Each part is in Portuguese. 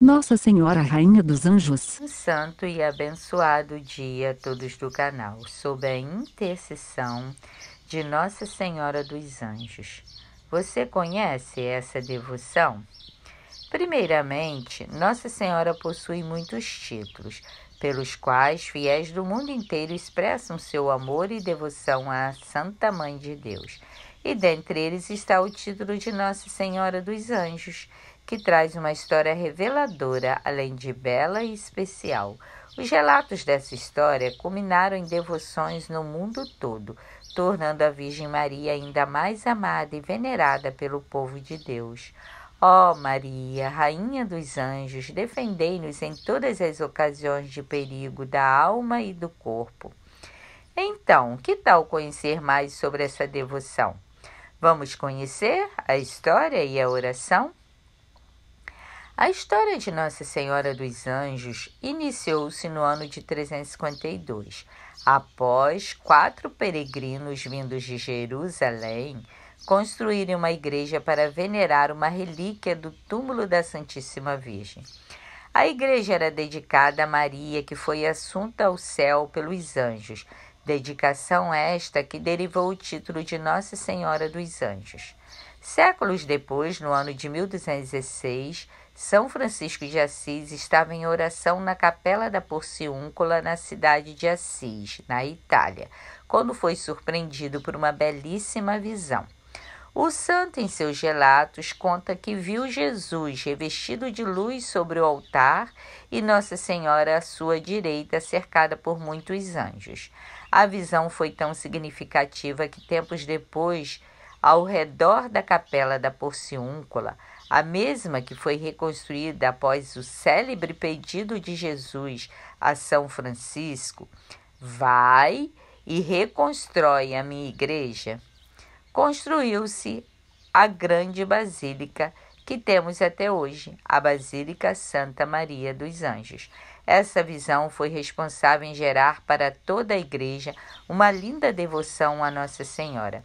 Nossa Senhora Rainha dos Anjos. Um santo e abençoado dia a todos do canal, sob a intercessão de Nossa Senhora dos Anjos. Você conhece essa devoção? Primeiramente, Nossa Senhora possui muitos títulos, pelos quais fiéis do mundo inteiro expressam seu amor e devoção à Santa Mãe de Deus. E dentre eles está o título de Nossa Senhora dos Anjos que traz uma história reveladora, além de bela e especial. Os relatos dessa história culminaram em devoções no mundo todo, tornando a Virgem Maria ainda mais amada e venerada pelo povo de Deus. Ó oh Maria, Rainha dos Anjos, defendei-nos em todas as ocasiões de perigo da alma e do corpo. Então, que tal conhecer mais sobre essa devoção? Vamos conhecer a história e a oração? A história de Nossa Senhora dos Anjos iniciou-se no ano de 352, após quatro peregrinos vindos de Jerusalém construírem uma igreja para venerar uma relíquia do túmulo da Santíssima Virgem. A igreja era dedicada a Maria, que foi assunta ao céu pelos anjos, dedicação esta que derivou o título de Nossa Senhora dos Anjos. Séculos depois, no ano de 1216, São Francisco de Assis estava em oração na capela da Porciúncula, na cidade de Assis, na Itália, quando foi surpreendido por uma belíssima visão. O santo, em seus relatos, conta que viu Jesus revestido de luz sobre o altar e Nossa Senhora à sua direita, cercada por muitos anjos. A visão foi tão significativa que, tempos depois, ao redor da capela da Porciúncula, a mesma que foi reconstruída após o célebre pedido de Jesus a São Francisco, vai e reconstrói a minha igreja, construiu-se a grande basílica que temos até hoje, a Basílica Santa Maria dos Anjos. Essa visão foi responsável em gerar para toda a igreja uma linda devoção à Nossa Senhora.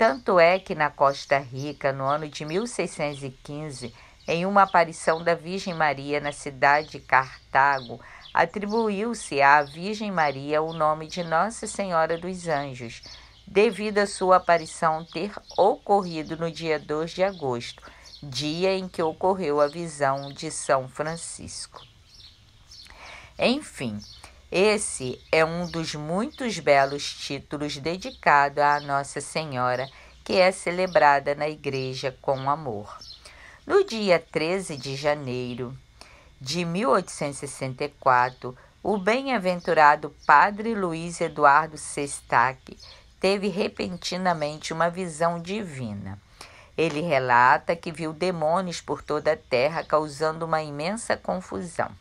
Tanto é que na Costa Rica, no ano de 1615, em uma aparição da Virgem Maria na cidade de Cartago, atribuiu-se à Virgem Maria o nome de Nossa Senhora dos Anjos, devido à sua aparição ter ocorrido no dia 2 de agosto, dia em que ocorreu a visão de São Francisco. Enfim, esse é um dos muitos belos títulos dedicado à Nossa Senhora, que é celebrada na igreja com amor. No dia 13 de janeiro de 1864, o bem-aventurado Padre Luiz Eduardo Sestac teve repentinamente uma visão divina. Ele relata que viu demônios por toda a terra causando uma imensa confusão.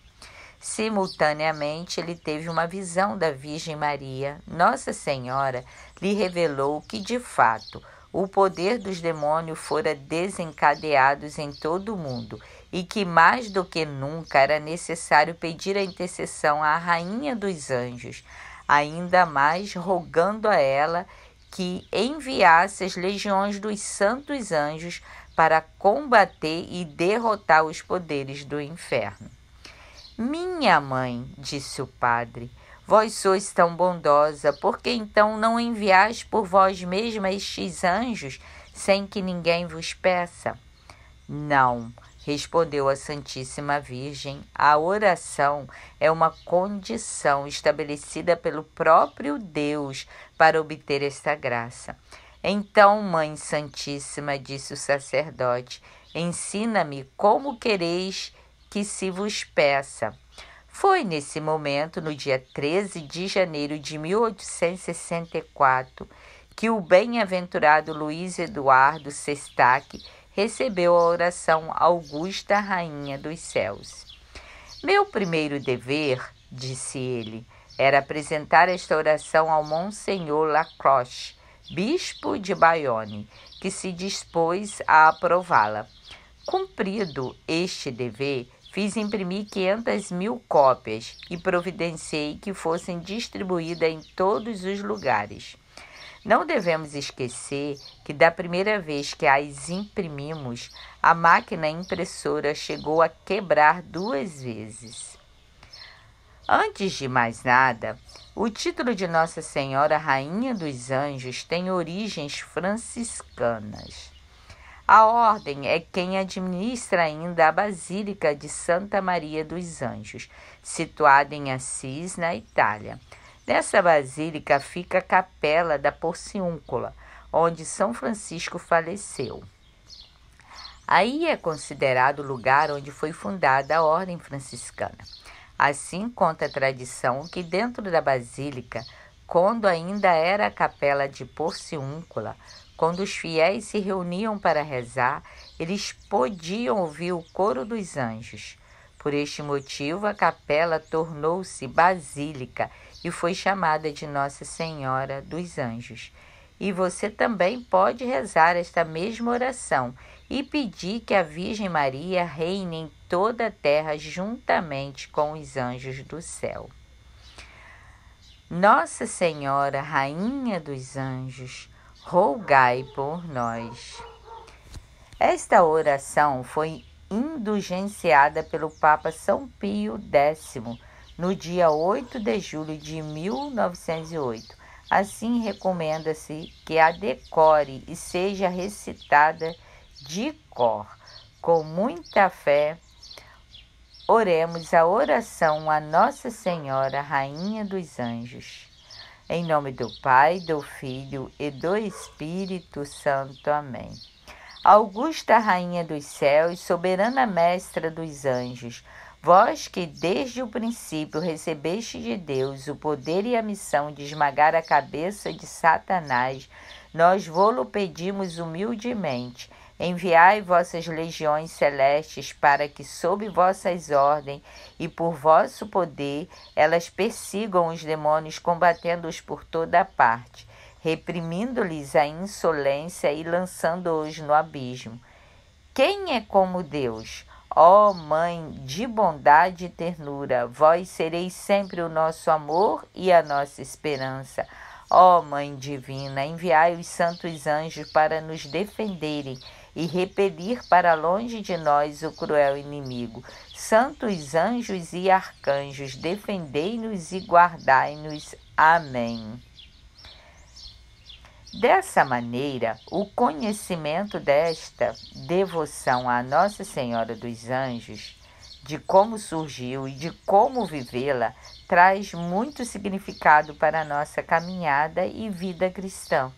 Simultaneamente, ele teve uma visão da Virgem Maria. Nossa Senhora lhe revelou que, de fato, o poder dos demônios fora desencadeados em todo o mundo e que mais do que nunca era necessário pedir a intercessão à rainha dos anjos, ainda mais rogando a ela que enviasse as legiões dos santos anjos para combater e derrotar os poderes do inferno. Minha mãe, disse o padre, vós sois tão bondosa, por que então não enviais por vós mesma estes anjos sem que ninguém vos peça? Não, respondeu a Santíssima Virgem, a oração é uma condição estabelecida pelo próprio Deus para obter esta graça. Então, Mãe Santíssima, disse o sacerdote, ensina-me como quereis que se vos peça. Foi nesse momento, no dia 13 de janeiro de 1864, que o bem-aventurado Luiz Eduardo Sestac recebeu a oração Augusta Rainha dos Céus. Meu primeiro dever, disse ele, era apresentar esta oração ao Monsenhor Lacroche, bispo de Bayonne, que se dispôs a aprová-la. Cumprido este dever, Fiz imprimir 500 mil cópias e providenciei que fossem distribuídas em todos os lugares. Não devemos esquecer que, da primeira vez que as imprimimos, a máquina impressora chegou a quebrar duas vezes. Antes de mais nada, o título de Nossa Senhora Rainha dos Anjos tem origens franciscanas. A ordem é quem administra ainda a Basílica de Santa Maria dos Anjos, situada em Assis, na Itália. Nessa basílica fica a capela da Porciúncula, onde São Francisco faleceu. Aí é considerado o lugar onde foi fundada a Ordem Franciscana. Assim conta a tradição que dentro da basílica, quando ainda era a capela de Porciúncula, quando os fiéis se reuniam para rezar, eles podiam ouvir o coro dos anjos. Por este motivo, a capela tornou-se basílica e foi chamada de Nossa Senhora dos Anjos. E você também pode rezar esta mesma oração e pedir que a Virgem Maria reine em toda a terra juntamente com os anjos do céu. Nossa Senhora, Rainha dos Anjos, rogai por nós. Esta oração foi indulgenciada pelo Papa São Pio X no dia 8 de julho de 1908. Assim, recomenda-se que a decore e seja recitada de cor. Com muita fé, oremos a oração a Nossa Senhora, Rainha dos Anjos. Em nome do Pai, do Filho e do Espírito Santo. Amém. Augusta Rainha dos Céus, soberana mestra dos anjos, vós que desde o princípio recebeste de Deus o poder e a missão de esmagar a cabeça de Satanás, nós vô-lo pedimos humildemente Enviai vossas legiões celestes para que, sob vossas ordens e por vosso poder, elas persigam os demônios, combatendo-os por toda parte, reprimindo-lhes a insolência e lançando-os no abismo. Quem é como Deus? Ó oh, Mãe de bondade e ternura, vós sereis sempre o nosso amor e a nossa esperança. Ó oh, Mãe divina, enviai os santos anjos para nos defenderem e repelir para longe de nós o cruel inimigo. Santos anjos e arcanjos, defendei-nos e guardai-nos. Amém. Dessa maneira, o conhecimento desta devoção à Nossa Senhora dos Anjos, de como surgiu e de como vivê-la, traz muito significado para a nossa caminhada e vida cristã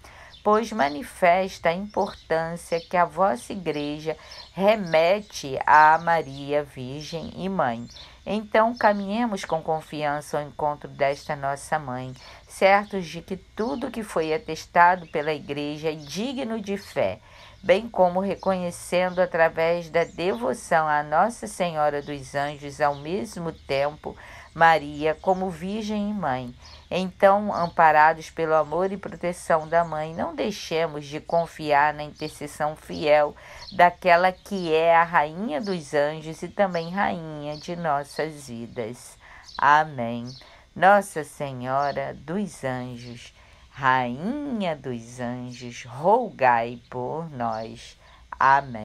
pois manifesta a importância que a vossa igreja remete à Maria Virgem e Mãe. Então, caminhemos com confiança ao encontro desta nossa mãe, certos de que tudo que foi atestado pela Igreja é digno de fé, bem como reconhecendo através da devoção à Nossa Senhora dos Anjos, ao mesmo tempo, Maria como Virgem e Mãe. Então, amparados pelo amor e proteção da Mãe, não deixemos de confiar na intercessão fiel daquela que é a Rainha dos Anjos e também Rainha de nossas vidas. Amém. Nossa Senhora dos Anjos, Rainha dos Anjos, rogai por nós. Amém.